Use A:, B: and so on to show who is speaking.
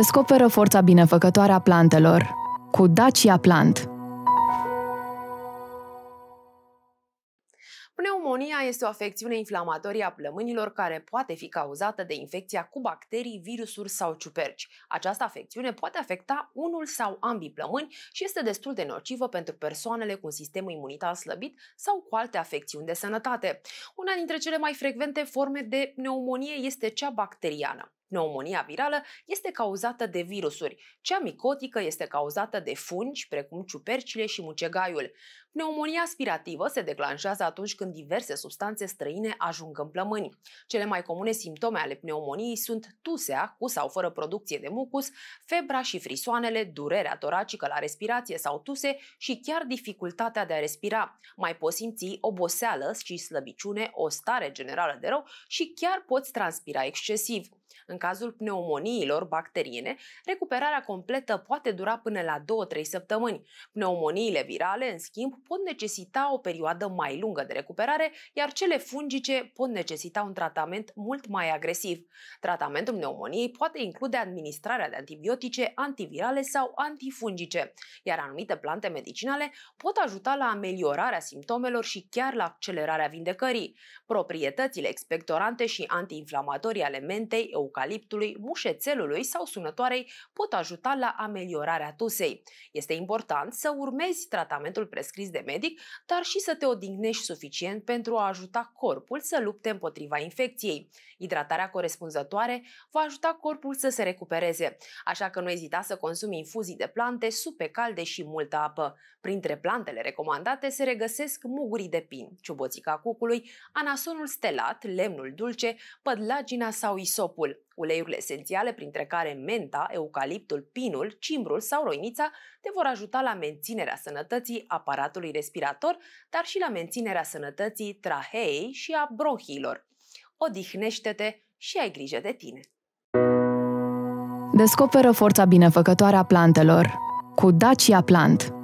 A: Descoperă forța binefăcătoare a plantelor cu Dacia Plant.
B: Pneumonia este o afecțiune inflamatorie a plămânilor care poate fi cauzată de infecția cu bacterii, virusuri sau ciuperci. Această afecțiune poate afecta unul sau ambii plămâni și este destul de nocivă pentru persoanele cu un sistem imunitar slăbit sau cu alte afecțiuni de sănătate. Una dintre cele mai frecvente forme de pneumonie este cea bacteriană. Pneumonia virală este cauzată de virusuri, cea micotică este cauzată de fungi, precum ciupercile și mucegaiul. Pneumonia aspirativă se declanșează atunci când diverse substanțe străine ajung în plămâni. Cele mai comune simptome ale pneumoniei sunt tusea, cu sau fără producție de mucus, febra și frisoanele, durerea toracică la respirație sau tuse și chiar dificultatea de a respira. Mai poți simți oboseală și slăbiciune, o stare generală de rău și chiar poți transpira excesiv. În cazul pneumoniilor bacteriene, recuperarea completă poate dura până la 2-3 săptămâni. Pneumoniile virale, în schimb, pot necesita o perioadă mai lungă de recuperare, iar cele fungice pot necesita un tratament mult mai agresiv. Tratamentul pneumoniei poate include administrarea de antibiotice, antivirale sau antifungice, iar anumite plante medicinale pot ajuta la ameliorarea simptomelor și chiar la accelerarea vindecării. Proprietățile expectorante și antiinflamatorii ale mentei eucaliptului, mușețelului sau sunătoarei pot ajuta la ameliorarea tusei. Este important să urmezi tratamentul prescris de medic, dar și să te odihnești suficient pentru a ajuta corpul să lupte împotriva infecției. Hidratarea corespunzătoare va ajuta corpul să se recupereze, așa că nu ezita să consumi infuzii de plante, supe calde și multă apă. Printre plantele recomandate se regăsesc mugurii de pin, ciuboțica cucului, anasonul stelat, lemnul dulce, pădlagina sau isopul timpul. uleiurile esențiale, printre care menta, eucaliptul, pinul, cimbrul sau roinița, te vor ajuta la menținerea sănătății aparatului respirator, dar și la menținerea sănătății traheei și a bronhiilor. Odihnește-te și ai grijă de tine!
A: Descoperă forța binefăcătoare a plantelor cu Dacia Plant –